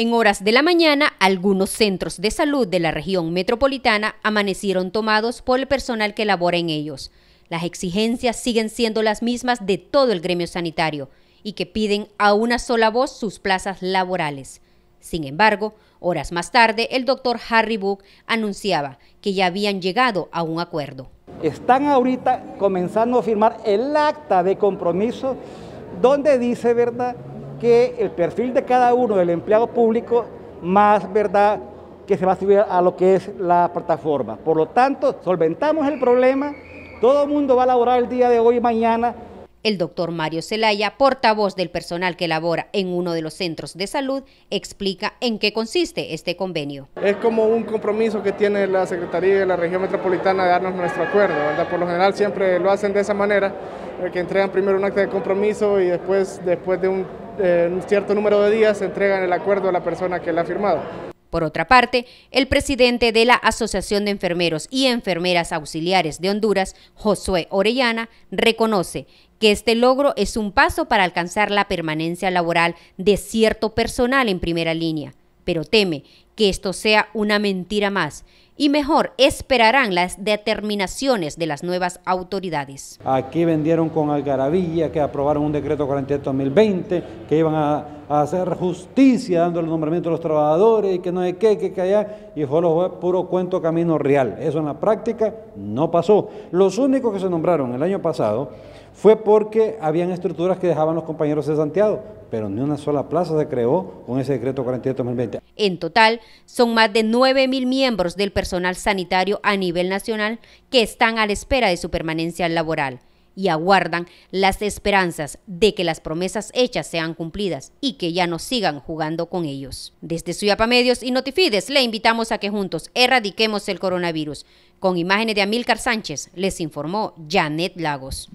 En horas de la mañana, algunos centros de salud de la región metropolitana amanecieron tomados por el personal que labora en ellos. Las exigencias siguen siendo las mismas de todo el gremio sanitario y que piden a una sola voz sus plazas laborales. Sin embargo, horas más tarde, el doctor Harry Book anunciaba que ya habían llegado a un acuerdo. Están ahorita comenzando a firmar el acta de compromiso donde dice, ¿verdad?, que el perfil de cada uno del empleado público, más verdad que se va a subir a lo que es la plataforma. Por lo tanto, solventamos el problema, todo el mundo va a laborar el día de hoy y mañana. El doctor Mario Celaya, portavoz del personal que labora en uno de los centros de salud, explica en qué consiste este convenio. Es como un compromiso que tiene la Secretaría de la Región Metropolitana de darnos nuestro acuerdo. Por lo general siempre lo hacen de esa manera, eh, que entregan primero un acta de compromiso y después, después de un en un cierto número de días se entregan el acuerdo a la persona que la ha firmado. Por otra parte, el presidente de la Asociación de Enfermeros y Enfermeras Auxiliares de Honduras, Josué Orellana, reconoce que este logro es un paso para alcanzar la permanencia laboral de cierto personal en primera línea, pero teme que esto sea una mentira más y mejor esperarán las determinaciones de las nuevas autoridades. Aquí vendieron con algarabía que aprobaron un decreto 48.020, que iban a, hacer justicia dando el nombramiento a los trabajadores y que no hay que, que, que y fue puro cuento camino real. Eso en la práctica no pasó. Los únicos que se nombraron el año pasado fue porque habían estructuras que dejaban los compañeros de Santiago, pero ni una sola plaza se creó con ese decreto 48.020. En total, son más de 9.000 miembros del personal sanitario a nivel nacional que están a la espera de su permanencia laboral y aguardan las esperanzas de que las promesas hechas sean cumplidas y que ya no sigan jugando con ellos. Desde Suyapa Medios y Notifides le invitamos a que juntos erradiquemos el coronavirus. Con imágenes de Amílcar Sánchez les informó Janet Lagos.